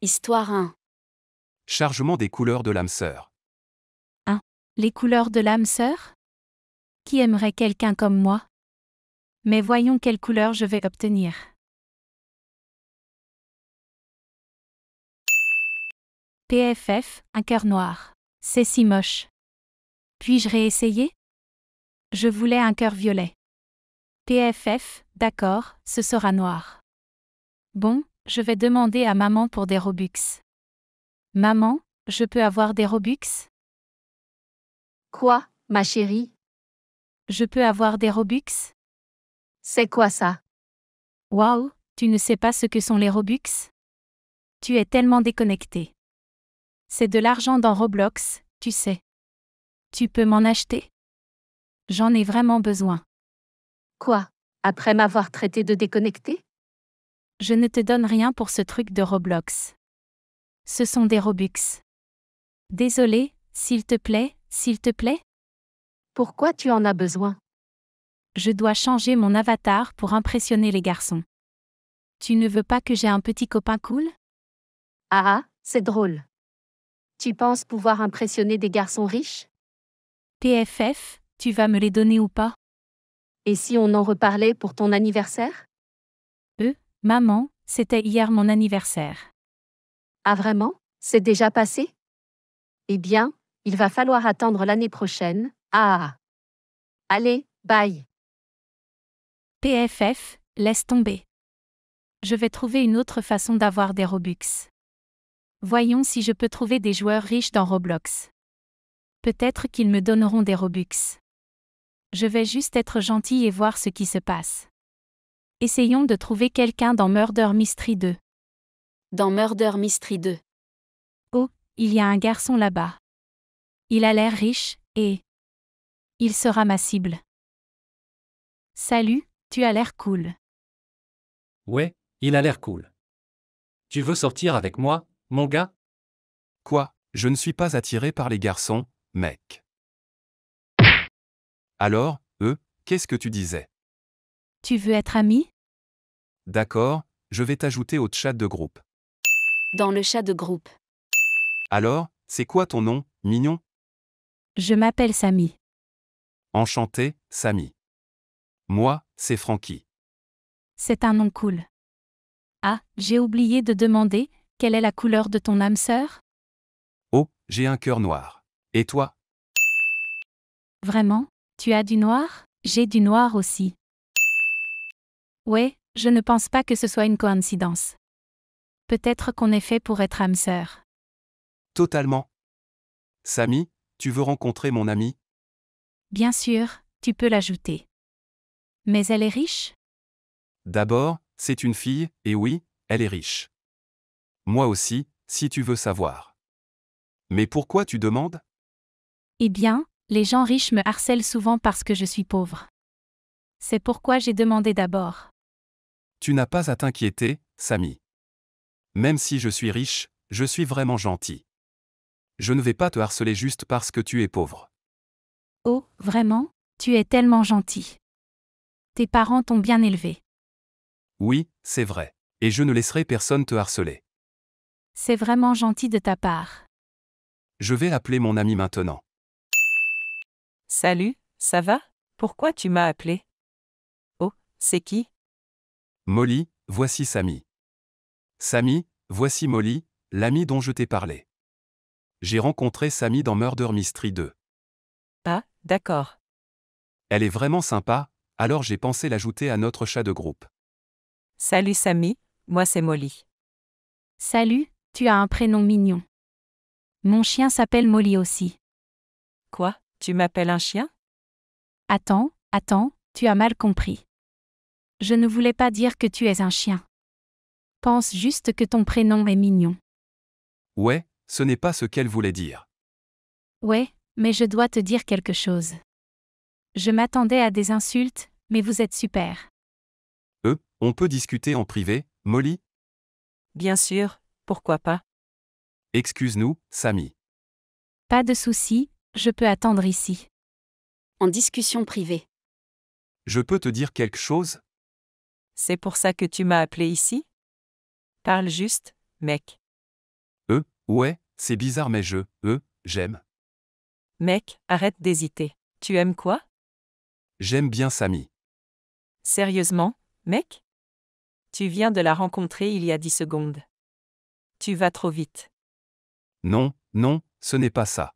Histoire 1. Chargement des couleurs de l'âme sœur. 1. Les couleurs de l'âme sœur Qui aimerait quelqu'un comme moi Mais voyons quelle couleur je vais obtenir. PFF, un cœur noir. C'est si moche. Puis-je réessayer Je voulais un cœur violet. PFF, d'accord, ce sera noir. Bon, je vais demander à maman pour des Robux. Maman, je peux avoir des Robux Quoi, ma chérie Je peux avoir des Robux C'est quoi ça Waouh, tu ne sais pas ce que sont les Robux Tu es tellement déconnecté. C'est de l'argent dans Roblox, tu sais. Tu peux m'en acheter J'en ai vraiment besoin. Quoi Après m'avoir traité de déconnecté je ne te donne rien pour ce truc de Roblox. Ce sont des Robux. Désolé, s'il te plaît, s'il te plaît. Pourquoi tu en as besoin Je dois changer mon avatar pour impressionner les garçons. Tu ne veux pas que j'ai un petit copain cool Ah, ah c'est drôle. Tu penses pouvoir impressionner des garçons riches PFF, tu vas me les donner ou pas Et si on en reparlait pour ton anniversaire Maman, c'était hier mon anniversaire. Ah vraiment C'est déjà passé Eh bien, il va falloir attendre l'année prochaine. Ah Allez, bye PFF, laisse tomber. Je vais trouver une autre façon d'avoir des Robux. Voyons si je peux trouver des joueurs riches dans Roblox. Peut-être qu'ils me donneront des Robux. Je vais juste être gentil et voir ce qui se passe. Essayons de trouver quelqu'un dans Murder Mystery 2. Dans Murder Mystery 2. Oh, il y a un garçon là-bas. Il a l'air riche, et... Il sera ma cible. Salut, tu as l'air cool. Ouais, il a l'air cool. Tu veux sortir avec moi, mon gars Quoi Je ne suis pas attiré par les garçons, mec. Alors, eux, qu'est-ce que tu disais Tu veux être ami D'accord, je vais t'ajouter au chat de groupe. Dans le chat de groupe. Alors, c'est quoi ton nom, mignon Je m'appelle Samy. Enchanté, Samy. Moi, c'est Francky. C'est un nom cool. Ah, j'ai oublié de demander, quelle est la couleur de ton âme sœur Oh, j'ai un cœur noir. Et toi Vraiment Tu as du noir J'ai du noir aussi. Ouais, je ne pense pas que ce soit une coïncidence. Peut-être qu'on est fait pour être âme sœur. Totalement. Samy, tu veux rencontrer mon amie Bien sûr, tu peux l'ajouter. Mais elle est riche D'abord, c'est une fille, et oui, elle est riche. Moi aussi, si tu veux savoir. Mais pourquoi tu demandes Eh bien, les gens riches me harcèlent souvent parce que je suis pauvre. C'est pourquoi j'ai demandé d'abord. Tu n'as pas à t'inquiéter, Samy. Même si je suis riche, je suis vraiment gentil. Je ne vais pas te harceler juste parce que tu es pauvre. Oh, vraiment Tu es tellement gentil. Tes parents t'ont bien élevé. Oui, c'est vrai. Et je ne laisserai personne te harceler. C'est vraiment gentil de ta part. Je vais appeler mon ami maintenant. Salut, ça va Pourquoi tu m'as appelé Oh, c'est qui Molly, voici Samy. Samy, voici Molly, l'ami dont je t'ai parlé. J'ai rencontré Samy dans Murder Mystery 2. Ah, d'accord. Elle est vraiment sympa, alors j'ai pensé l'ajouter à notre chat de groupe. Salut Samy, moi c'est Molly. Salut, tu as un prénom mignon. Mon chien s'appelle Molly aussi. Quoi Tu m'appelles un chien Attends, attends, tu as mal compris. Je ne voulais pas dire que tu es un chien. Pense juste que ton prénom est mignon. Ouais, ce n'est pas ce qu'elle voulait dire. Ouais, mais je dois te dire quelque chose. Je m'attendais à des insultes, mais vous êtes super. Euh, on peut discuter en privé, Molly Bien sûr, pourquoi pas Excuse-nous, Samy. Pas de souci, je peux attendre ici. En discussion privée. Je peux te dire quelque chose c'est pour ça que tu m'as appelé ici Parle juste, mec. Euh, ouais, c'est bizarre mais je, euh, j'aime. Mec, arrête d'hésiter. Tu aimes quoi J'aime bien Samy. Sérieusement, mec Tu viens de la rencontrer il y a dix secondes. Tu vas trop vite. Non, non, ce n'est pas ça.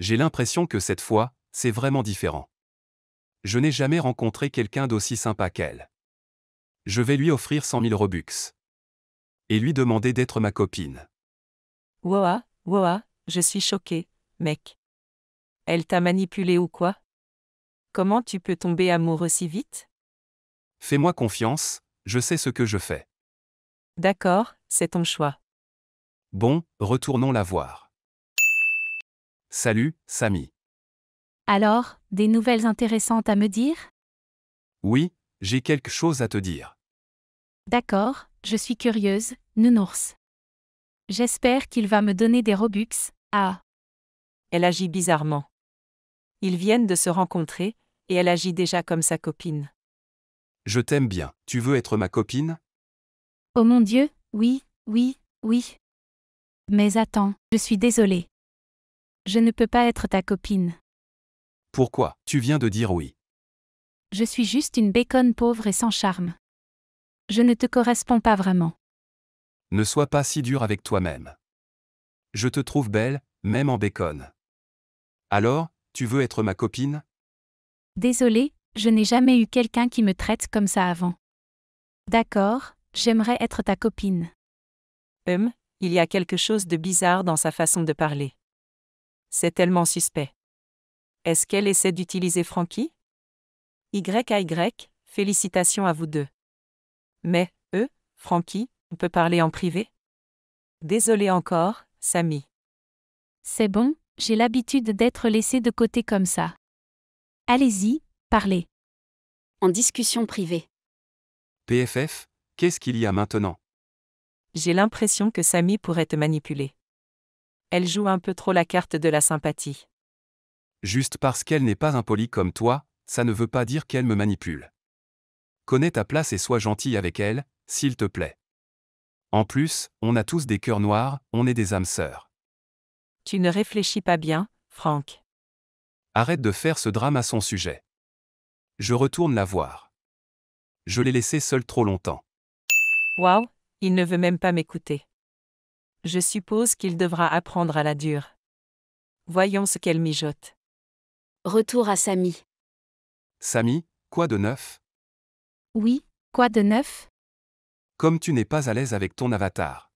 J'ai l'impression que cette fois, c'est vraiment différent. Je n'ai jamais rencontré quelqu'un d'aussi sympa qu'elle. Je vais lui offrir 100 000 Robux. Et lui demander d'être ma copine. Wow, waouh, je suis choquée, mec. Elle t'a manipulé ou quoi Comment tu peux tomber amoureux si vite Fais-moi confiance, je sais ce que je fais. D'accord, c'est ton choix. Bon, retournons la voir. Salut, Samy. Alors, des nouvelles intéressantes à me dire Oui, j'ai quelque chose à te dire. D'accord, je suis curieuse, nounours. J'espère qu'il va me donner des robux, ah. Elle agit bizarrement. Ils viennent de se rencontrer, et elle agit déjà comme sa copine. Je t'aime bien, tu veux être ma copine Oh mon Dieu, oui, oui, oui. Mais attends, je suis désolée. Je ne peux pas être ta copine. Pourquoi Tu viens de dire oui. Je suis juste une bacon pauvre et sans charme. Je ne te corresponds pas vraiment. Ne sois pas si dur avec toi-même. Je te trouve belle, même en bacon. Alors, tu veux être ma copine Désolée, je n'ai jamais eu quelqu'un qui me traite comme ça avant. D'accord, j'aimerais être ta copine. Hum, il y a quelque chose de bizarre dans sa façon de parler. C'est tellement suspect. Est-ce qu'elle essaie d'utiliser Frankie y félicitations à vous deux. Mais, eux, Frankie, on peut parler en privé Désolé encore, Samy. C'est bon, j'ai l'habitude d'être laissé de côté comme ça. Allez-y, parlez. En discussion privée. PFF, qu'est-ce qu'il y a maintenant J'ai l'impression que Samy pourrait te manipuler. Elle joue un peu trop la carte de la sympathie. Juste parce qu'elle n'est pas impolie comme toi, ça ne veut pas dire qu'elle me manipule connais ta place et sois gentil avec elle, s'il te plaît. En plus, on a tous des cœurs noirs, on est des âmes sœurs. Tu ne réfléchis pas bien, Franck. Arrête de faire ce drame à son sujet. Je retourne la voir. Je l'ai laissé seule trop longtemps. Waouh, il ne veut même pas m'écouter. Je suppose qu'il devra apprendre à la dure. Voyons ce qu'elle mijote. Retour à Samy. Samy, quoi de neuf oui, quoi de neuf Comme tu n'es pas à l'aise avec ton avatar.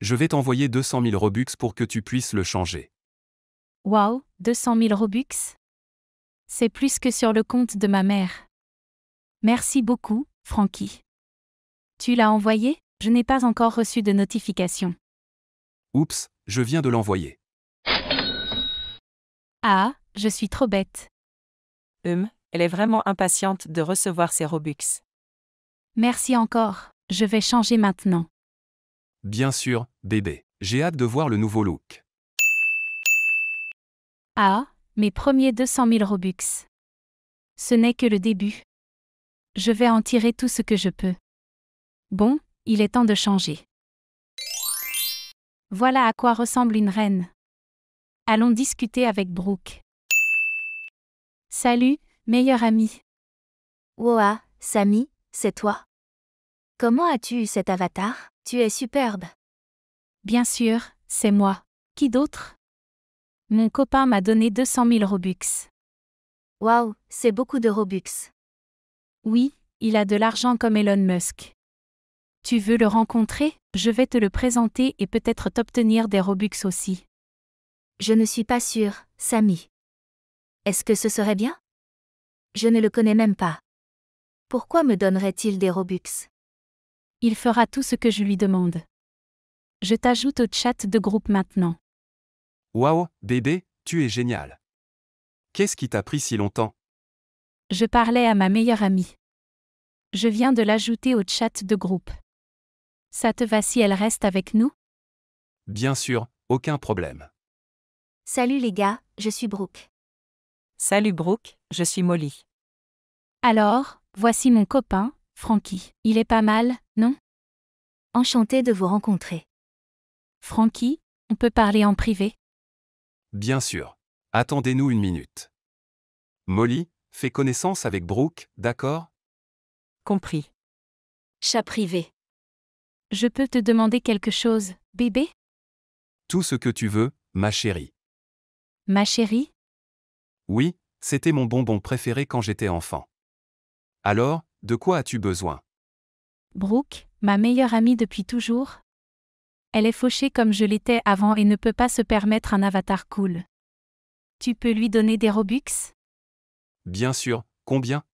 Je vais t'envoyer 200 000 Robux pour que tu puisses le changer. Waouh, 200 000 Robux C'est plus que sur le compte de ma mère. Merci beaucoup, Frankie. Tu l'as envoyé Je n'ai pas encore reçu de notification. Oups, je viens de l'envoyer. Ah, je suis trop bête. Hum, elle est vraiment impatiente de recevoir ses Robux. Merci encore, je vais changer maintenant. Bien sûr, bébé, j'ai hâte de voir le nouveau look. Ah, mes premiers 200 000 Robux. Ce n'est que le début. Je vais en tirer tout ce que je peux. Bon, il est temps de changer. Voilà à quoi ressemble une reine. Allons discuter avec Brooke. Salut, Meilleur ami. Wow, Sami, c'est toi. Comment as-tu eu cet avatar Tu es superbe. Bien sûr, c'est moi. Qui d'autre Mon copain m'a donné 200 000 Robux. Waouh, c'est beaucoup de Robux. Oui, il a de l'argent comme Elon Musk. Tu veux le rencontrer Je vais te le présenter et peut-être t'obtenir des Robux aussi. Je ne suis pas sûre, Sami. Est-ce que ce serait bien je ne le connais même pas. Pourquoi me donnerait-il des Robux Il fera tout ce que je lui demande. Je t'ajoute au chat de groupe maintenant. Waouh, bébé, tu es génial. Qu'est-ce qui t'a pris si longtemps Je parlais à ma meilleure amie. Je viens de l'ajouter au chat de groupe. Ça te va si elle reste avec nous Bien sûr, aucun problème. Salut les gars, je suis Brooke. Salut Brooke, je suis Molly. Alors, voici mon copain, Frankie. Il est pas mal, non Enchanté de vous rencontrer. Frankie, on peut parler en privé Bien sûr. Attendez-nous une minute. Molly, fais connaissance avec Brooke, d'accord Compris. Chat privé. Je peux te demander quelque chose, bébé Tout ce que tu veux, ma chérie. Ma chérie oui, c'était mon bonbon préféré quand j'étais enfant. Alors, de quoi as-tu besoin Brooke, ma meilleure amie depuis toujours. Elle est fauchée comme je l'étais avant et ne peut pas se permettre un avatar cool. Tu peux lui donner des Robux Bien sûr, combien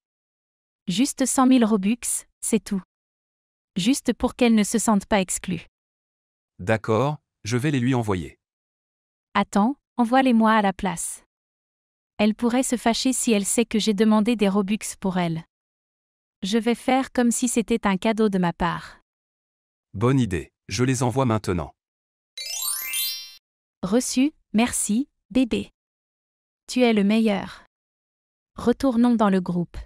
Juste 100 000 Robux, c'est tout. Juste pour qu'elle ne se sente pas exclue. D'accord, je vais les lui envoyer. Attends, envoie-les-moi à la place. Elle pourrait se fâcher si elle sait que j'ai demandé des Robux pour elle. Je vais faire comme si c'était un cadeau de ma part. Bonne idée, je les envoie maintenant. Reçu, merci, bébé. Tu es le meilleur. Retournons dans le groupe.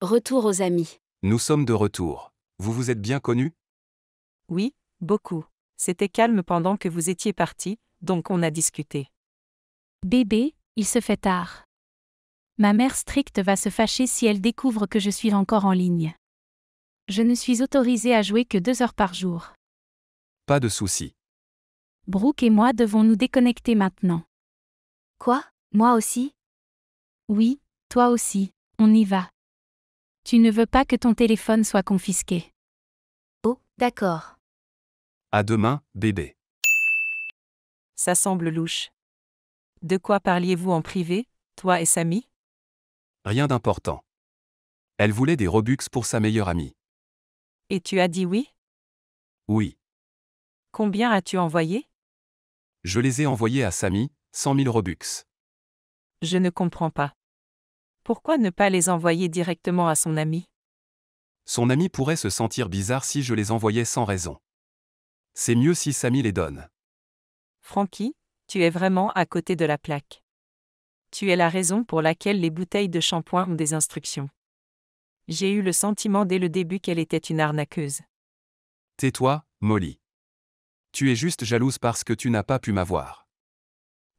Retour aux amis. Nous sommes de retour. Vous vous êtes bien connus Oui, beaucoup. C'était calme pendant que vous étiez parti, donc on a discuté. Bébé, il se fait tard. Ma mère stricte va se fâcher si elle découvre que je suis encore en ligne. Je ne suis autorisée à jouer que deux heures par jour. Pas de souci. Brooke et moi devons nous déconnecter maintenant. Quoi Moi aussi Oui, toi aussi, on y va. Tu ne veux pas que ton téléphone soit confisqué. Oh, d'accord. À demain, bébé. Ça semble louche. De quoi parliez-vous en privé, toi et Samy Rien d'important. Elle voulait des Robux pour sa meilleure amie. Et tu as dit oui Oui. Combien as-tu envoyé Je les ai envoyés à Samy, 100 000 Robux. Je ne comprends pas. Pourquoi ne pas les envoyer directement à son ami Son ami pourrait se sentir bizarre si je les envoyais sans raison. C'est mieux si Samy les donne. Frankie, tu es vraiment à côté de la plaque. Tu es la raison pour laquelle les bouteilles de shampoing ont des instructions. J'ai eu le sentiment dès le début qu'elle était une arnaqueuse. Tais-toi, Molly. Tu es juste jalouse parce que tu n'as pas pu m'avoir.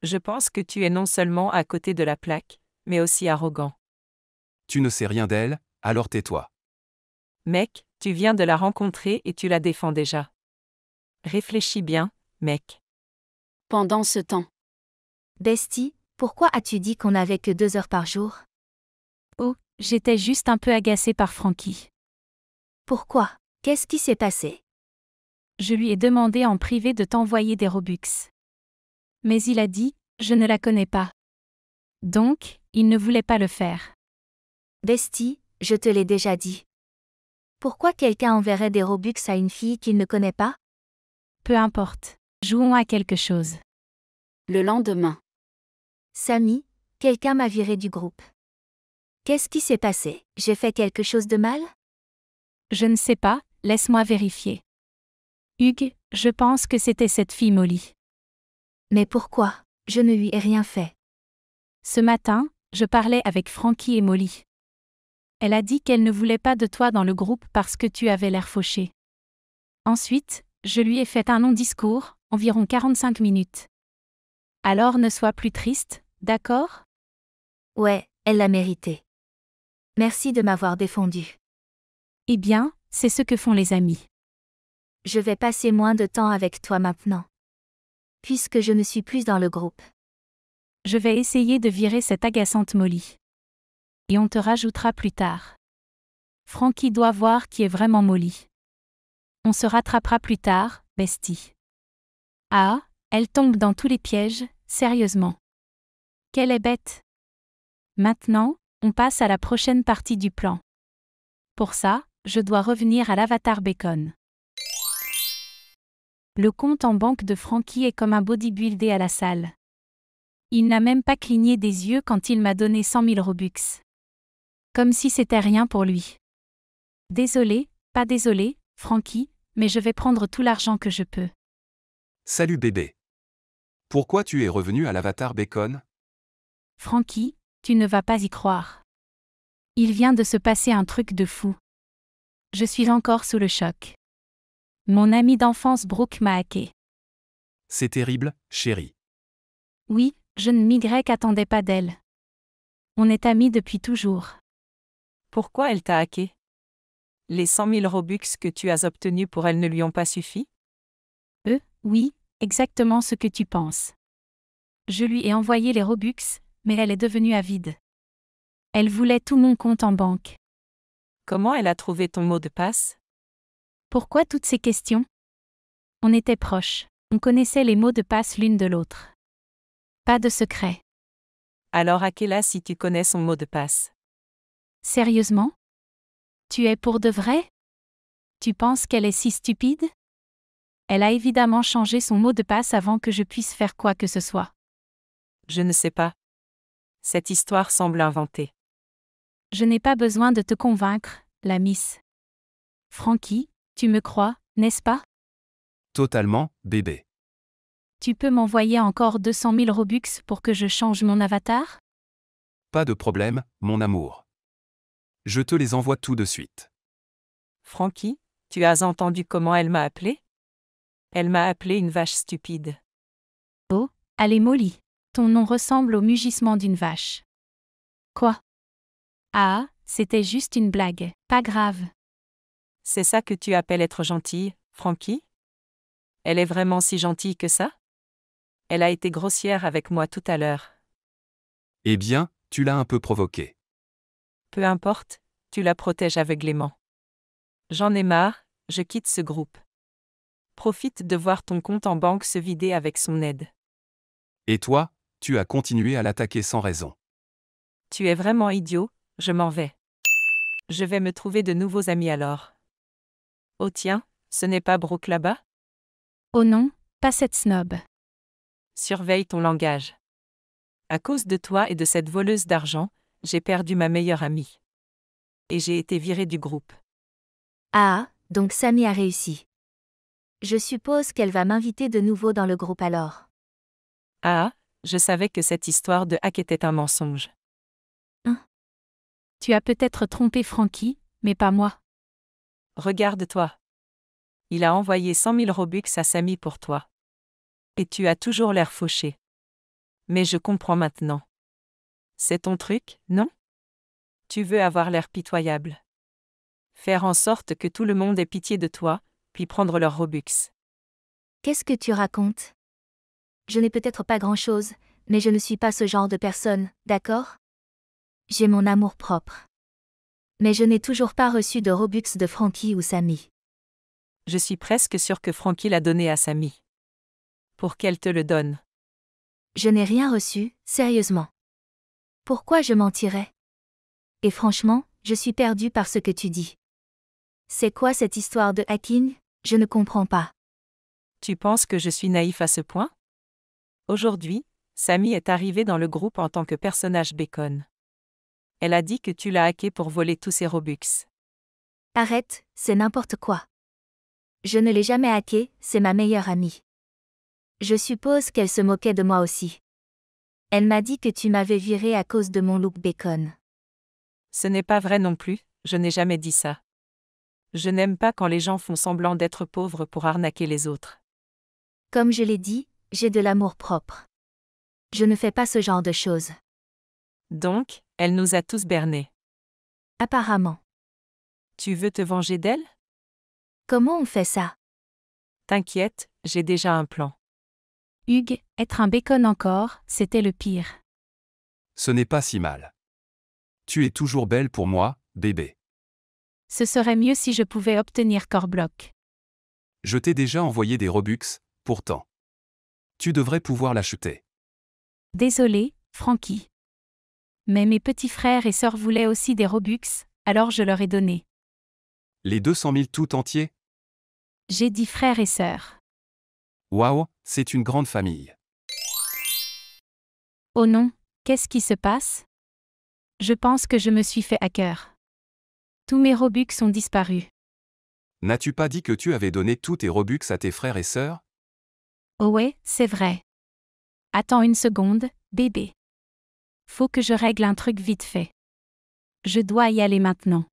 Je pense que tu es non seulement à côté de la plaque, mais aussi arrogant. Tu ne sais rien d'elle, alors tais-toi. Mec, tu viens de la rencontrer et tu la défends déjà. Réfléchis bien, mec pendant ce temps. Bestie, pourquoi as-tu dit qu'on n'avait que deux heures par jour Oh, j'étais juste un peu agacée par Frankie. Pourquoi Qu'est-ce qui s'est passé Je lui ai demandé en privé de t'envoyer des Robux. Mais il a dit, je ne la connais pas. Donc, il ne voulait pas le faire. Bestie, je te l'ai déjà dit. Pourquoi quelqu'un enverrait des Robux à une fille qu'il ne connaît pas Peu importe. Jouons à quelque chose. Le lendemain. Samy, quelqu'un m'a viré du groupe. Qu'est-ce qui s'est passé J'ai fait quelque chose de mal Je ne sais pas, laisse-moi vérifier. Hugues, je pense que c'était cette fille Molly. Mais pourquoi Je ne lui ai rien fait. Ce matin, je parlais avec Frankie et Molly. Elle a dit qu'elle ne voulait pas de toi dans le groupe parce que tu avais l'air fauché. Ensuite, je lui ai fait un long discours, environ 45 minutes. Alors ne sois plus triste, d'accord Ouais, elle l'a mérité. Merci de m'avoir défendu. Eh bien, c'est ce que font les amis. Je vais passer moins de temps avec toi maintenant. Puisque je ne suis plus dans le groupe. Je vais essayer de virer cette agaçante Molly. Et on te rajoutera plus tard. Frankie doit voir qui est vraiment Molly. On se rattrapera plus tard, bestie. Ah, elle tombe dans tous les pièges, Sérieusement. Qu'elle est bête. Maintenant, on passe à la prochaine partie du plan. Pour ça, je dois revenir à l'avatar Bacon. Le compte en banque de Frankie est comme un bodybuildé à la salle. Il n'a même pas cligné des yeux quand il m'a donné 100 000 robux. Comme si c'était rien pour lui. Désolé, pas désolé, Frankie, mais je vais prendre tout l'argent que je peux. Salut bébé. Pourquoi tu es revenu à l'avatar Bacon Frankie, tu ne vas pas y croire. Il vient de se passer un truc de fou. Je suis encore sous le choc. Mon ami d'enfance Brooke m'a hacké. C'est terrible, chérie. Oui, je ne m'y attendais pas d'elle. On est amis depuis toujours. Pourquoi elle t'a hacké Les 100 000 Robux que tu as obtenus pour elle ne lui ont pas suffi Euh, oui, exactement ce que tu penses. Je lui ai envoyé les Robux, mais elle est devenue avide. Elle voulait tout mon compte en banque. Comment elle a trouvé ton mot de passe Pourquoi toutes ces questions On était proches, on connaissait les mots de passe l'une de l'autre. Pas de secret. Alors à quel si tu connais son mot de passe Sérieusement Tu es pour de vrai Tu penses qu'elle est si stupide elle a évidemment changé son mot de passe avant que je puisse faire quoi que ce soit. Je ne sais pas. Cette histoire semble inventée. Je n'ai pas besoin de te convaincre, la Miss. Frankie, tu me crois, n'est-ce pas Totalement, bébé. Tu peux m'envoyer encore 200 000 Robux pour que je change mon avatar Pas de problème, mon amour. Je te les envoie tout de suite. Frankie, tu as entendu comment elle m'a appelé elle m'a appelé une vache stupide. Oh, allez Molly, ton nom ressemble au mugissement d'une vache. Quoi Ah, c'était juste une blague, pas grave. C'est ça que tu appelles être gentille, Frankie Elle est vraiment si gentille que ça Elle a été grossière avec moi tout à l'heure. Eh bien, tu l'as un peu provoquée. Peu importe, tu la protèges aveuglément. J'en ai marre, je quitte ce groupe profite de voir ton compte en banque se vider avec son aide. Et toi, tu as continué à l'attaquer sans raison. Tu es vraiment idiot, je m'en vais. Je vais me trouver de nouveaux amis alors. Oh tiens, ce n'est pas Brooke là-bas Oh non, pas cette snob. Surveille ton langage. À cause de toi et de cette voleuse d'argent, j'ai perdu ma meilleure amie. Et j'ai été virée du groupe. Ah, donc Sammy a réussi. Je suppose qu'elle va m'inviter de nouveau dans le groupe alors. Ah, je savais que cette histoire de hack était un mensonge. Hein Tu as peut-être trompé Frankie, mais pas moi. Regarde-toi. Il a envoyé 100 000 robux à Samy pour toi. Et tu as toujours l'air fauché. Mais je comprends maintenant. C'est ton truc, non Tu veux avoir l'air pitoyable. Faire en sorte que tout le monde ait pitié de toi, puis prendre leur Robux. Qu'est-ce que tu racontes Je n'ai peut-être pas grand-chose, mais je ne suis pas ce genre de personne, d'accord J'ai mon amour-propre. Mais je n'ai toujours pas reçu de Robux de Frankie ou Samy. Je suis presque sûre que Frankie l'a donné à Samy. Pour qu'elle te le donne. Je n'ai rien reçu, sérieusement. Pourquoi je mentirais Et franchement, je suis perdue par ce que tu dis. C'est quoi cette histoire de hacking je ne comprends pas. Tu penses que je suis naïf à ce point Aujourd'hui, Samy est arrivée dans le groupe en tant que personnage bacon. Elle a dit que tu l'as hackée pour voler tous ses Robux. Arrête, c'est n'importe quoi. Je ne l'ai jamais hacké, c'est ma meilleure amie. Je suppose qu'elle se moquait de moi aussi. Elle m'a dit que tu m'avais viré à cause de mon look bacon. Ce n'est pas vrai non plus, je n'ai jamais dit ça. Je n'aime pas quand les gens font semblant d'être pauvres pour arnaquer les autres. Comme je l'ai dit, j'ai de l'amour propre. Je ne fais pas ce genre de choses. Donc, elle nous a tous bernés. Apparemment. Tu veux te venger d'elle Comment on fait ça T'inquiète, j'ai déjà un plan. Hugues, être un bacon encore, c'était le pire. Ce n'est pas si mal. Tu es toujours belle pour moi, bébé. Ce serait mieux si je pouvais obtenir Corblock. Je t'ai déjà envoyé des Robux, pourtant. Tu devrais pouvoir l'acheter. Désolé, Frankie. Mais mes petits frères et sœurs voulaient aussi des Robux, alors je leur ai donné. Les 200 000 tout entiers J'ai dit frères et sœurs. Waouh, c'est une grande famille. Oh non, qu'est-ce qui se passe Je pense que je me suis fait hacker. Tous mes Robux ont disparu. N'as-tu pas dit que tu avais donné tous tes Robux à tes frères et sœurs Oh ouais, c'est vrai. Attends une seconde, bébé. Faut que je règle un truc vite fait. Je dois y aller maintenant.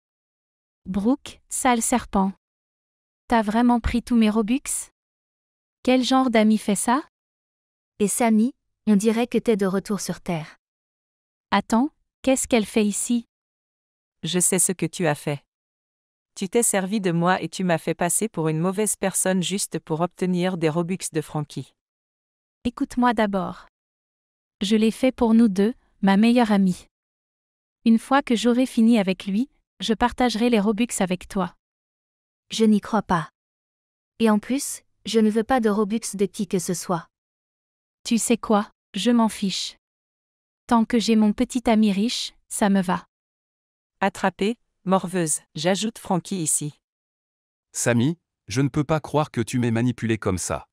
Brooke, sale serpent. T'as vraiment pris tous mes Robux Quel genre d'ami fait ça Et Samy, on dirait que t'es de retour sur Terre. Attends, qu'est-ce qu'elle fait ici je sais ce que tu as fait. Tu t'es servi de moi et tu m'as fait passer pour une mauvaise personne juste pour obtenir des Robux de Frankie. Écoute-moi d'abord. Je l'ai fait pour nous deux, ma meilleure amie. Une fois que j'aurai fini avec lui, je partagerai les Robux avec toi. Je n'y crois pas. Et en plus, je ne veux pas de Robux de qui que ce soit. Tu sais quoi, je m'en fiche. Tant que j'ai mon petit ami riche, ça me va. Attrapée, morveuse, j'ajoute Frankie ici. Samy, je ne peux pas croire que tu m'aies manipulé comme ça.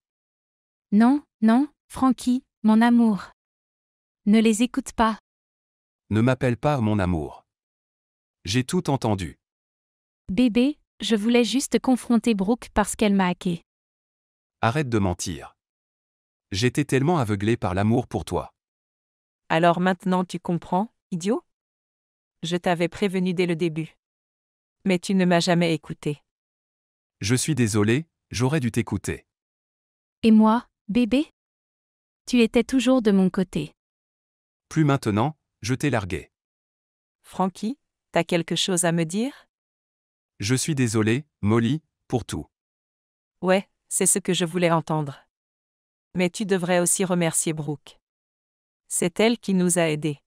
Non, non, Frankie, mon amour. Ne les écoute pas. Ne m'appelle pas mon amour. J'ai tout entendu. Bébé, je voulais juste confronter Brooke parce qu'elle m'a hacké. Arrête de mentir. J'étais tellement aveuglé par l'amour pour toi. Alors maintenant tu comprends, idiot je t'avais prévenu dès le début. Mais tu ne m'as jamais écouté. Je suis désolé, j'aurais dû t'écouter. Et moi, bébé Tu étais toujours de mon côté. Plus maintenant, je t'ai largué. Frankie, t'as quelque chose à me dire Je suis désolé, Molly, pour tout. Ouais, c'est ce que je voulais entendre. Mais tu devrais aussi remercier Brooke. C'est elle qui nous a aidés.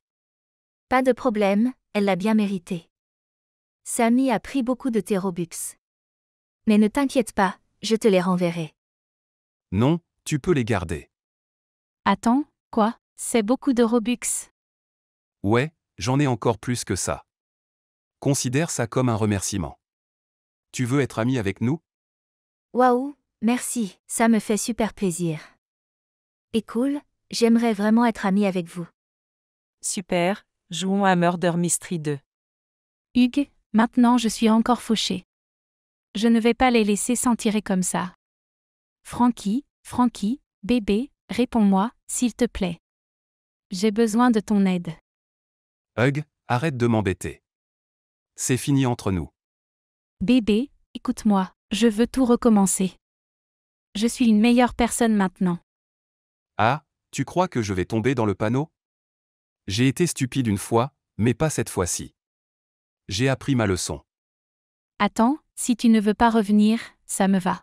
Pas de problème, elle l'a bien mérité. Sammy a pris beaucoup de tes Robux. Mais ne t'inquiète pas, je te les renverrai. Non, tu peux les garder. Attends, quoi C'est beaucoup de Robux. Ouais, j'en ai encore plus que ça. Considère ça comme un remerciement. Tu veux être ami avec nous Waouh, merci, ça me fait super plaisir. Et cool, j'aimerais vraiment être ami avec vous. Super, Jouons à Murder Mystery 2. Hugues, maintenant je suis encore fauché. Je ne vais pas les laisser s'en tirer comme ça. Frankie, Frankie, bébé, réponds-moi, s'il te plaît. J'ai besoin de ton aide. Hugues, arrête de m'embêter. C'est fini entre nous. Bébé, écoute-moi, je veux tout recommencer. Je suis une meilleure personne maintenant. Ah, tu crois que je vais tomber dans le panneau j'ai été stupide une fois, mais pas cette fois-ci. J'ai appris ma leçon. Attends, si tu ne veux pas revenir, ça me va.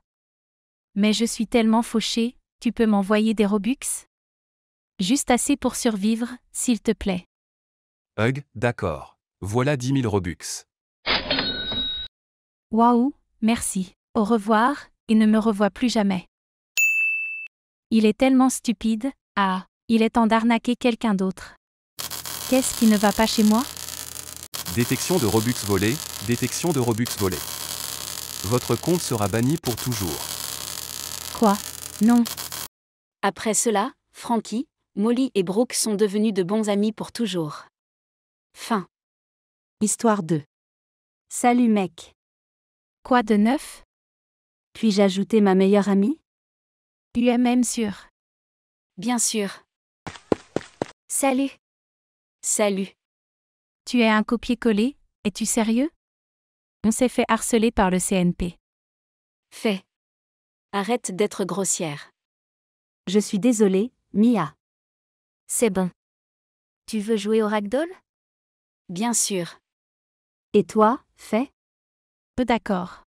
Mais je suis tellement fauché, tu peux m'envoyer des Robux Juste assez pour survivre, s'il te plaît. Hug, d'accord. Voilà 10 000 Robux. Waouh, merci. Au revoir, et ne me revois plus jamais. Il est tellement stupide, ah, il est temps d'arnaquer quelqu'un d'autre. Qu'est-ce qui ne va pas chez moi Détection de Robux volé, détection de Robux volé. Votre compte sera banni pour toujours. Quoi Non. Après cela, Frankie, Molly et Brooke sont devenus de bons amis pour toujours. Fin. Histoire 2. Salut mec. Quoi de neuf Puis-je ajouter ma meilleure amie même sûr. Bien sûr. Salut. Salut. Tu es un copier-coller, es-tu sérieux On s'est fait harceler par le CNP. Fais. Arrête d'être grossière. Je suis désolée, Mia. C'est bon. Tu veux jouer au ragdoll Bien sûr. Et toi, fais. Oh, »« Peu d'accord.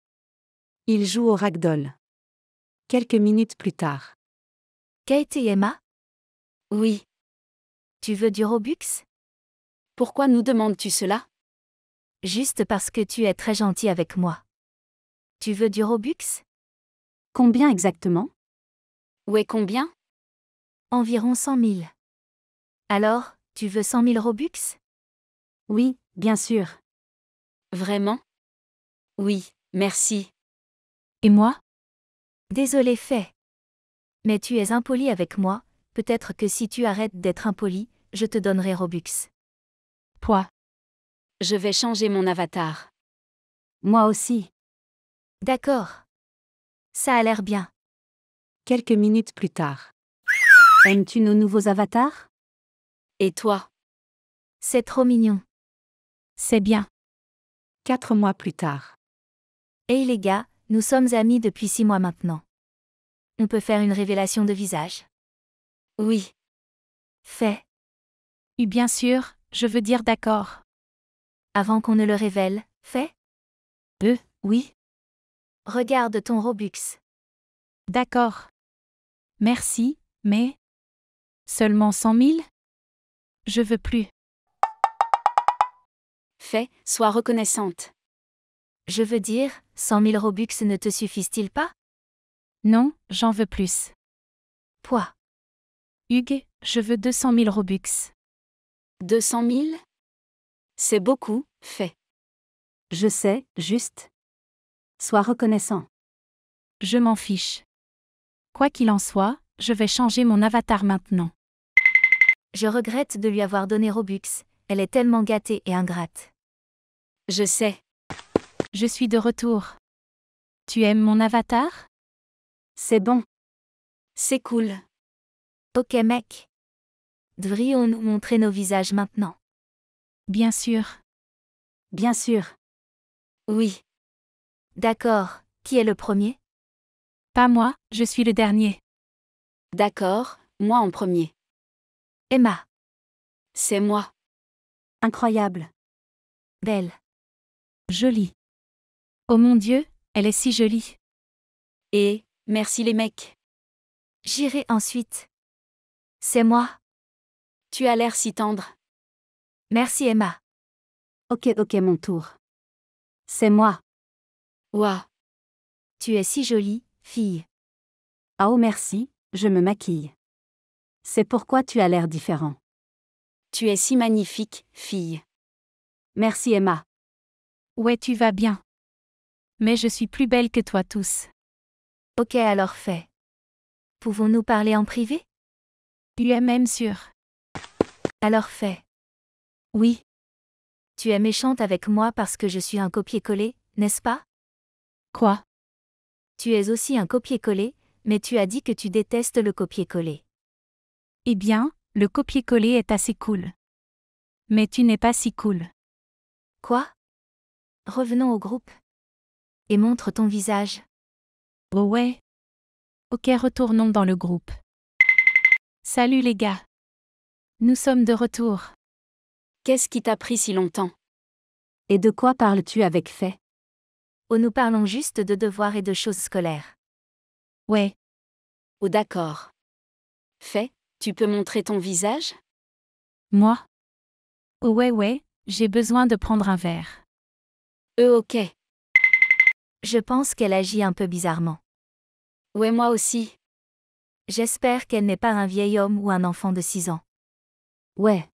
Il joue au ragdoll. Quelques minutes plus tard. Kate et Emma Oui. Tu veux du Robux pourquoi nous demandes-tu cela Juste parce que tu es très gentil avec moi. Tu veux du Robux Combien exactement Ouais, combien Environ 100 000. Alors, tu veux 100 000 Robux Oui, bien sûr. Vraiment Oui, merci. Et moi Désolé fait. Mais tu es impoli avec moi, peut-être que si tu arrêtes d'être impoli, je te donnerai Robux. Pois, Je vais changer mon avatar. Moi aussi. D'accord. Ça a l'air bien. Quelques minutes plus tard. Aimes-tu nos nouveaux avatars Et toi C'est trop mignon. C'est bien. Quatre mois plus tard. Hey les gars, nous sommes amis depuis six mois maintenant. On peut faire une révélation de visage Oui. Fais. Et bien sûr, je veux dire d'accord. Avant qu'on ne le révèle, fais. Euh, oui. Regarde ton Robux. D'accord. Merci, mais. Seulement 100 000 Je veux plus. Fais, sois reconnaissante. Je veux dire, 100 000 Robux ne te suffisent-ils pas Non, j'en veux plus. Poids. Hugues, je veux 200 000 Robux. 200 000 C'est beaucoup, fait. Je sais, juste. Sois reconnaissant. Je m'en fiche. Quoi qu'il en soit, je vais changer mon avatar maintenant. Je regrette de lui avoir donné Robux, elle est tellement gâtée et ingrate. Je sais. Je suis de retour. Tu aimes mon avatar C'est bon. C'est cool. Ok mec. Devrions-nous montrer nos visages maintenant Bien sûr. Bien sûr. Oui. D'accord. Qui est le premier Pas moi, je suis le dernier. D'accord, moi en premier. Emma. C'est moi. Incroyable. Belle. Jolie. Oh mon Dieu, elle est si jolie. Et, merci les mecs. J'irai ensuite. C'est moi. Tu as l'air si tendre. Merci Emma. Ok, ok, mon tour. C'est moi. Ouah. Tu es si jolie, fille. Ah oh merci, je me maquille. C'est pourquoi tu as l'air différent. Tu es si magnifique, fille. Merci Emma. Ouais, tu vas bien. Mais je suis plus belle que toi tous. Ok, alors fais. Pouvons-nous parler en privé Tu es même sûr. Alors fais. Oui. Tu es méchante avec moi parce que je suis un copier-coller, n'est-ce pas Quoi Tu es aussi un copier-coller, mais tu as dit que tu détestes le copier-coller. Eh bien, le copier-coller est assez cool. Mais tu n'es pas si cool. Quoi Revenons au groupe. Et montre ton visage. Oh ouais. Ok, retournons dans le groupe. Salut les gars. Nous sommes de retour. Qu'est-ce qui t'a pris si longtemps Et de quoi parles-tu avec fait Oh, nous parlons juste de devoirs et de choses scolaires. Ouais. Oh, d'accord. Fait, tu peux montrer ton visage Moi Oh, ouais, ouais, j'ai besoin de prendre un verre. Euh, ok. Je pense qu'elle agit un peu bizarrement. Ouais, moi aussi. J'espère qu'elle n'est pas un vieil homme ou un enfant de 6 ans. Ouais.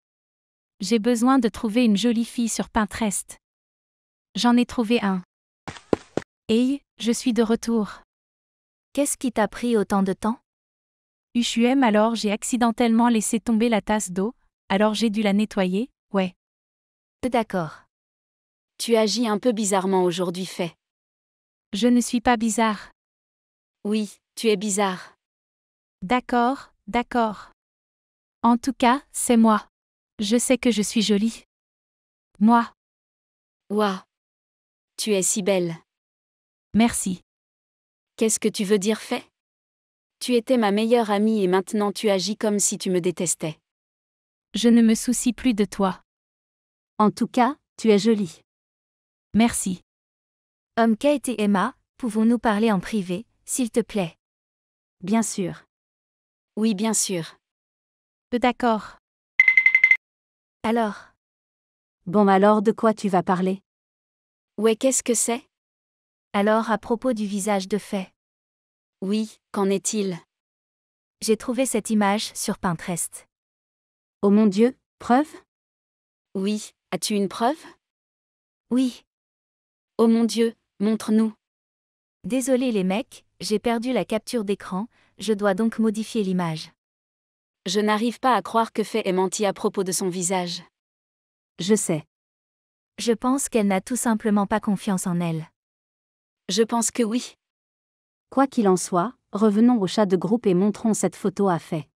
J'ai besoin de trouver une jolie fille sur Pinterest. J'en ai trouvé un. Hey, je suis de retour. Qu'est-ce qui t'a pris autant de temps UHUM alors j'ai accidentellement laissé tomber la tasse d'eau, alors j'ai dû la nettoyer, ouais. Euh, d'accord. Tu agis un peu bizarrement aujourd'hui fait. Je ne suis pas bizarre. Oui, tu es bizarre. D'accord, d'accord. En tout cas, c'est moi. Je sais que je suis jolie. Moi. Waouh. Tu es si belle. Merci. Qu'est-ce que tu veux dire fait Tu étais ma meilleure amie et maintenant tu agis comme si tu me détestais. Je ne me soucie plus de toi. En tout cas, tu es jolie. Merci. Homme Kate et Emma, pouvons-nous parler en privé, s'il te plaît Bien sûr. Oui, bien sûr. Euh, d'accord. Alors Bon alors de quoi tu vas parler Ouais qu'est-ce que c'est Alors à propos du visage de fait. Oui, qu'en est-il J'ai trouvé cette image sur Pinterest. Oh mon Dieu, preuve Oui, as-tu une preuve Oui. Oh mon Dieu, montre-nous. Désolé les mecs, j'ai perdu la capture d'écran, je dois donc modifier l'image. Je n'arrive pas à croire que Fay ait menti à propos de son visage. Je sais. Je pense qu'elle n'a tout simplement pas confiance en elle. Je pense que oui. Quoi qu'il en soit, revenons au chat de groupe et montrons cette photo à Fay.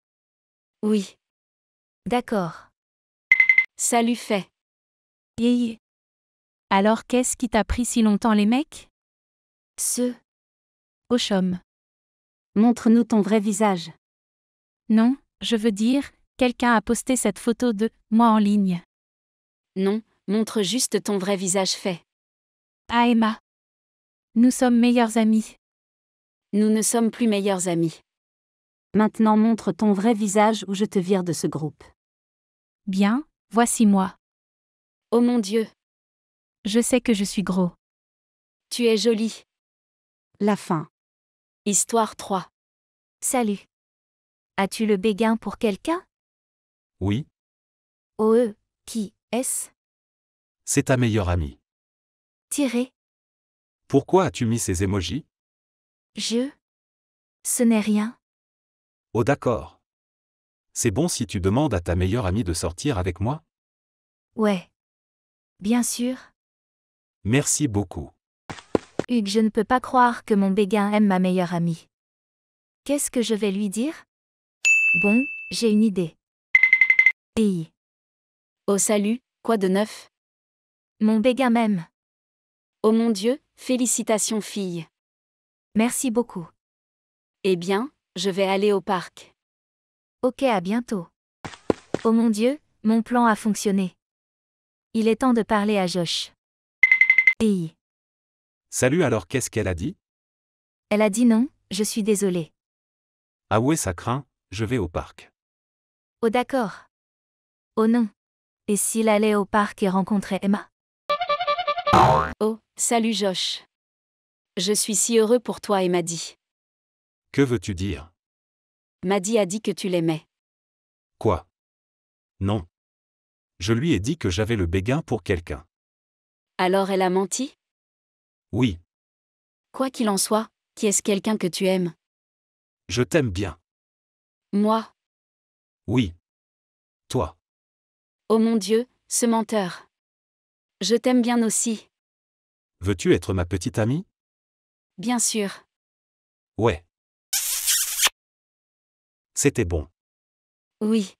Oui. D'accord. Salut Fay. Yay. Alors qu'est-ce qui t'a pris si longtemps les mecs Ce. Au Montre-nous ton vrai visage. Non, je veux dire, quelqu'un a posté cette photo de moi en ligne. Non, montre juste ton vrai visage fait. Ah Emma. Nous sommes meilleurs amis. Nous ne sommes plus meilleurs amis. Maintenant montre ton vrai visage ou je te vire de ce groupe. Bien, voici moi. Oh mon Dieu. Je sais que je suis gros. Tu es jolie. La fin. Histoire 3. Salut. As-tu le béguin pour quelqu'un Oui. Oh, qui est-ce C'est ta meilleure amie. Tiré. Pourquoi as-tu mis ces émojis Je. Ce n'est rien. Oh d'accord. C'est bon si tu demandes à ta meilleure amie de sortir avec moi Ouais. Bien sûr. Merci beaucoup. Hugues, je ne peux pas croire que mon béguin aime ma meilleure amie. Qu'est-ce que je vais lui dire Bon, j'ai une idée. Pays. Oh salut, quoi de neuf Mon béga même. Oh mon Dieu, félicitations fille. Merci beaucoup. Eh bien, je vais aller au parc. Ok, à bientôt. Oh mon Dieu, mon plan a fonctionné. Il est temps de parler à Josh. Pays. Salut alors qu'est-ce qu'elle a dit Elle a dit non, je suis désolée. Ah ouais ça craint. Je vais au parc. Oh d'accord. Oh non. Et s'il allait au parc et rencontrait Emma Oh, salut Josh. Je suis si heureux pour toi et Maddy. Que veux-tu dire Maddy a dit que tu l'aimais. Quoi Non. Je lui ai dit que j'avais le béguin pour quelqu'un. Alors elle a menti Oui. Quoi qu'il en soit, qui est-ce quelqu'un que tu aimes Je t'aime bien. Moi Oui. Toi Oh mon Dieu, ce menteur. Je t'aime bien aussi. Veux-tu être ma petite amie Bien sûr. Ouais. C'était bon. Oui.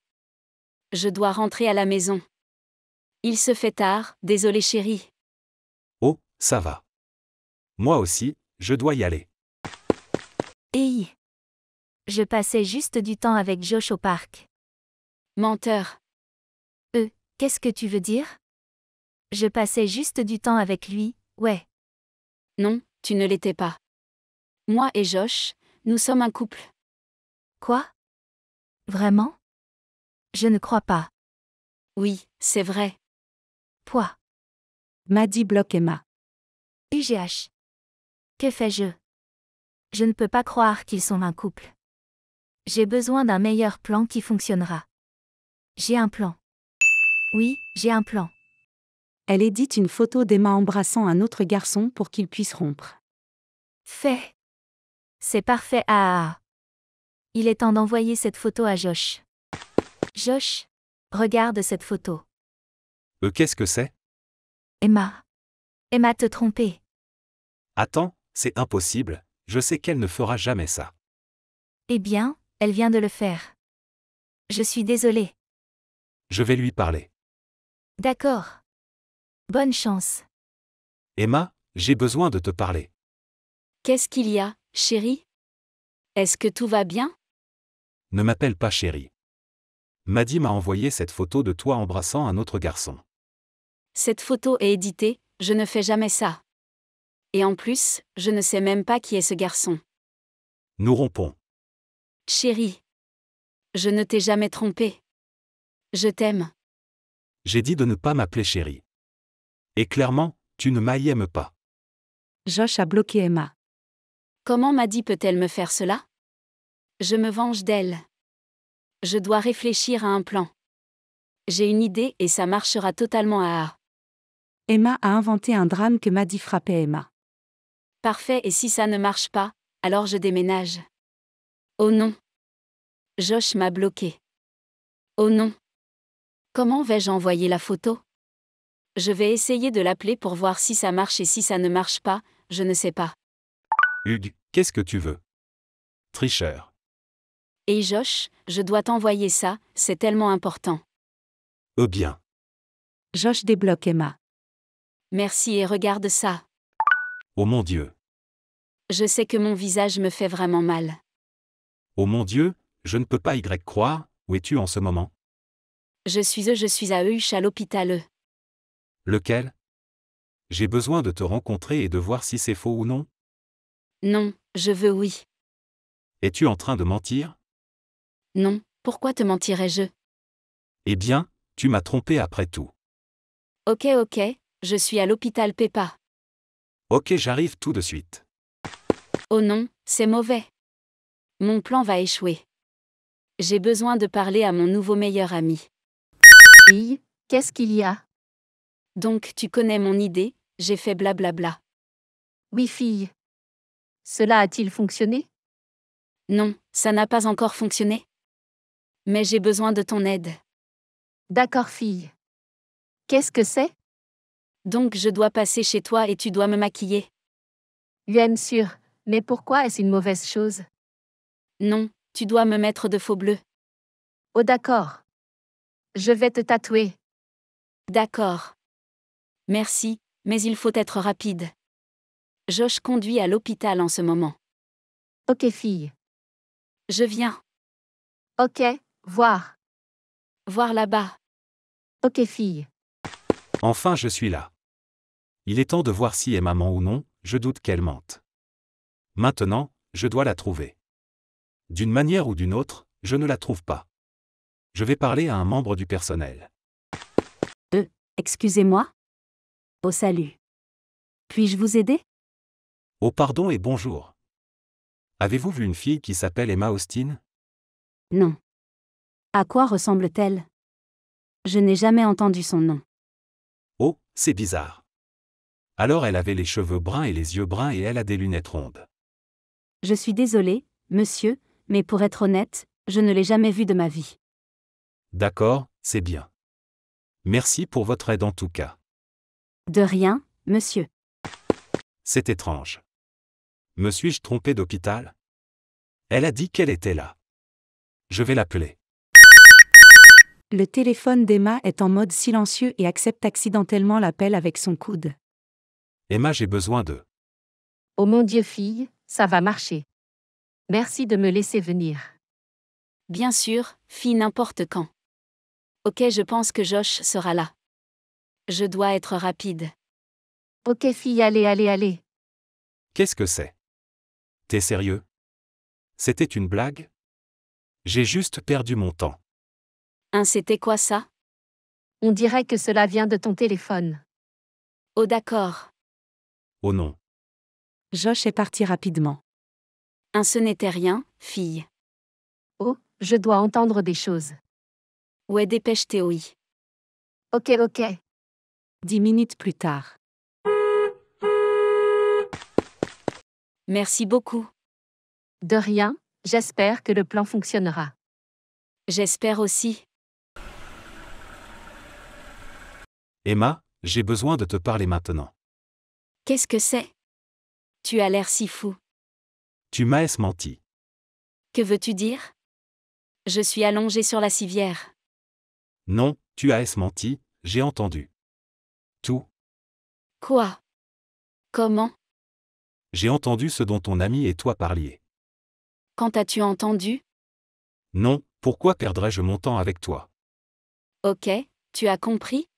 Je dois rentrer à la maison. Il se fait tard, désolé chérie. Oh, ça va. Moi aussi, je dois y aller. Hey je passais juste du temps avec Josh au parc. Menteur. Euh, qu'est-ce que tu veux dire Je passais juste du temps avec lui, ouais. Non, tu ne l'étais pas. Moi et Josh, nous sommes un couple. Quoi Vraiment Je ne crois pas. Oui, c'est vrai. Quoi m'a dit Bloch Emma. UGH. Que fais-je Je ne peux pas croire qu'ils sont un couple. J'ai besoin d'un meilleur plan qui fonctionnera. J'ai un plan. Oui, j'ai un plan. Elle édite une photo d'Emma embrassant un autre garçon pour qu'il puisse rompre. Fait. C'est parfait. Ah, ah, ah. Il est temps d'envoyer cette photo à Josh. Josh, regarde cette photo. Euh, qu'est-ce que c'est Emma. Emma te tromper. Attends, c'est impossible, je sais qu'elle ne fera jamais ça. Eh bien, elle vient de le faire. Je suis désolée. Je vais lui parler. D'accord. Bonne chance. Emma, j'ai besoin de te parler. Qu'est-ce qu'il y a, chérie Est-ce que tout va bien Ne m'appelle pas chérie. Maddy m'a envoyé cette photo de toi embrassant un autre garçon. Cette photo est éditée, je ne fais jamais ça. Et en plus, je ne sais même pas qui est ce garçon. Nous rompons. Chérie. Je ne t'ai jamais trompé. Je t'aime. J'ai dit de ne pas m'appeler chérie. Et clairement, tu ne m'aimes pas. Josh a bloqué Emma. Comment dit peut-elle me faire cela Je me venge d'elle. Je dois réfléchir à un plan. J'ai une idée et ça marchera totalement à Emma a inventé un drame que dit frappait Emma. Parfait et si ça ne marche pas, alors je déménage. Oh non. Josh m'a bloqué. Oh non. Comment vais-je envoyer la photo Je vais essayer de l'appeler pour voir si ça marche et si ça ne marche pas, je ne sais pas. Hugues, qu'est-ce que tu veux Tricheur. Et Josh, je dois t'envoyer ça, c'est tellement important. Eh bien. Josh débloque Emma. Merci et regarde ça. Oh mon Dieu. Je sais que mon visage me fait vraiment mal. Oh mon Dieu, je ne peux pas y croire, où es-tu en ce moment Je suis eux, je suis à Euch à l'hôpital E. Lequel J'ai besoin de te rencontrer et de voir si c'est faux ou non. Non, je veux oui. Es-tu en train de mentir Non, pourquoi te mentirais-je Eh bien, tu m'as trompé après tout. Ok, ok, je suis à l'hôpital Pépa. Ok, j'arrive tout de suite. Oh non, c'est mauvais. Mon plan va échouer. J'ai besoin de parler à mon nouveau meilleur ami. Fille, qu'est-ce qu'il y a Donc tu connais mon idée, j'ai fait blablabla. Oui fille. Cela a-t-il fonctionné Non, ça n'a pas encore fonctionné. Mais j'ai besoin de ton aide. D'accord fille. Qu'est-ce que c'est Donc je dois passer chez toi et tu dois me maquiller. Bien sûr, mais pourquoi est-ce une mauvaise chose Non, tu dois me mettre de faux bleu. »« Oh d'accord. Je vais te tatouer. D'accord. Merci, mais il faut être rapide. Josh conduit à l'hôpital en ce moment. Ok fille. Je viens. Ok, voir. Voir là-bas. Ok fille. Enfin je suis là. Il est temps de voir si est maman ou non, je doute qu'elle mente. Maintenant, je dois la trouver. D'une manière ou d'une autre, je ne la trouve pas. Je vais parler à un membre du personnel. Euh, excusez-moi Au salut. Puis-je vous aider Au pardon et bonjour. Avez-vous vu une fille qui s'appelle Emma Austin Non. À quoi ressemble-t-elle Je n'ai jamais entendu son nom. Oh, c'est bizarre. Alors elle avait les cheveux bruns et les yeux bruns et elle a des lunettes rondes. Je suis désolée, monsieur, mais pour être honnête, je ne l'ai jamais vu de ma vie. D'accord, c'est bien. Merci pour votre aide en tout cas. De rien, monsieur. C'est étrange. Me suis-je trompé d'hôpital Elle a dit qu'elle était là. Je vais l'appeler. Le téléphone d'Emma est en mode silencieux et accepte accidentellement l'appel avec son coude. Emma, j'ai besoin de. Oh mon Dieu, fille, ça va marcher. Merci de me laisser venir. Bien sûr, fille n'importe quand. Ok, je pense que Josh sera là. Je dois être rapide. Ok, fille, allez, allez, allez. Qu'est-ce que c'est T'es sérieux C'était une blague J'ai juste perdu mon temps. Hein, c'était quoi ça On dirait que cela vient de ton téléphone. Oh d'accord. Oh non. Josh est parti rapidement ce n'était rien, fille. Oh, je dois entendre des choses. Ouais, dépêche Théoï. Ok, ok. Dix minutes plus tard. Merci beaucoup. De rien, j'espère que le plan fonctionnera. J'espère aussi. Emma, j'ai besoin de te parler maintenant. Qu'est-ce que c'est Tu as l'air si fou. Tu m'as menti. Que veux-tu dire Je suis allongé sur la civière. Non, tu as menti, j'ai entendu. Tout. Quoi Comment J'ai entendu ce dont ton ami et toi parliez. Quand as-tu entendu Non, pourquoi perdrais-je mon temps avec toi Ok, tu as compris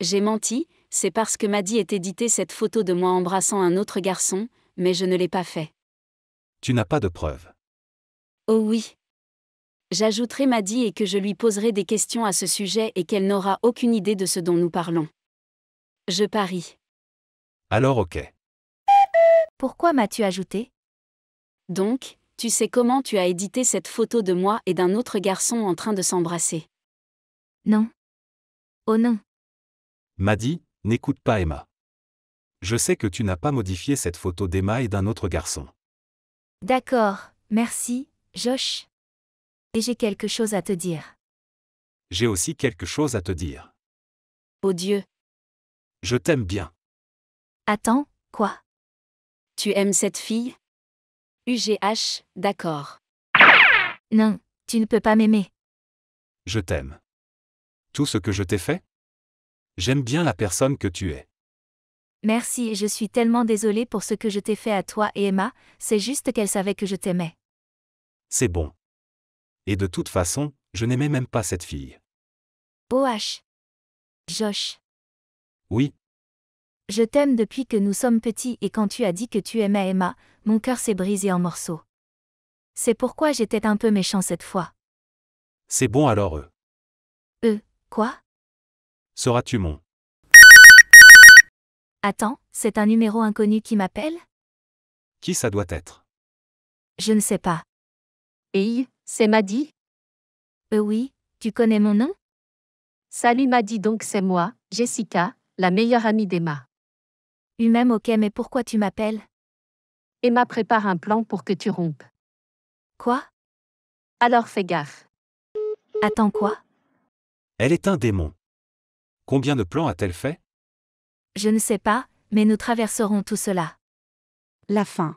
J'ai menti, c'est parce que Maddy est édité cette photo de moi embrassant un autre garçon, mais je ne l'ai pas fait. Tu n'as pas de preuves. Oh oui. J'ajouterai Maddy et que je lui poserai des questions à ce sujet et qu'elle n'aura aucune idée de ce dont nous parlons. Je parie. Alors ok. Pourquoi m'as-tu ajouté Donc, tu sais comment tu as édité cette photo de moi et d'un autre garçon en train de s'embrasser Non. Oh non. Maddy, n'écoute pas Emma. Je sais que tu n'as pas modifié cette photo d'Emma et d'un autre garçon. D'accord, merci, Josh. Et j'ai quelque chose à te dire. J'ai aussi quelque chose à te dire. Oh Dieu. Je t'aime bien. Attends, quoi Tu aimes cette fille UGH, d'accord. Non, tu ne peux pas m'aimer. Je t'aime. Tout ce que je t'ai fait J'aime bien la personne que tu es. Merci et je suis tellement désolée pour ce que je t'ai fait à toi et Emma, c'est juste qu'elle savait que je t'aimais. C'est bon. Et de toute façon, je n'aimais même pas cette fille. OH. Josh. Oui. Je t'aime depuis que nous sommes petits et quand tu as dit que tu aimais Emma, mon cœur s'est brisé en morceaux. C'est pourquoi j'étais un peu méchant cette fois. C'est bon alors eux. Eux, quoi Seras-tu mon Attends, c'est un numéro inconnu qui m'appelle Qui ça doit être Je ne sais pas. Et c'est Maddy Euh oui, tu connais mon nom Salut Maddy donc c'est moi, Jessica, la meilleure amie d'Emma. Eu-même ok mais pourquoi tu m'appelles Emma prépare un plan pour que tu rompes. Quoi Alors fais gaffe. Attends quoi Elle est un démon. Combien de plans a-t-elle fait je ne sais pas, mais nous traverserons tout cela. La fin.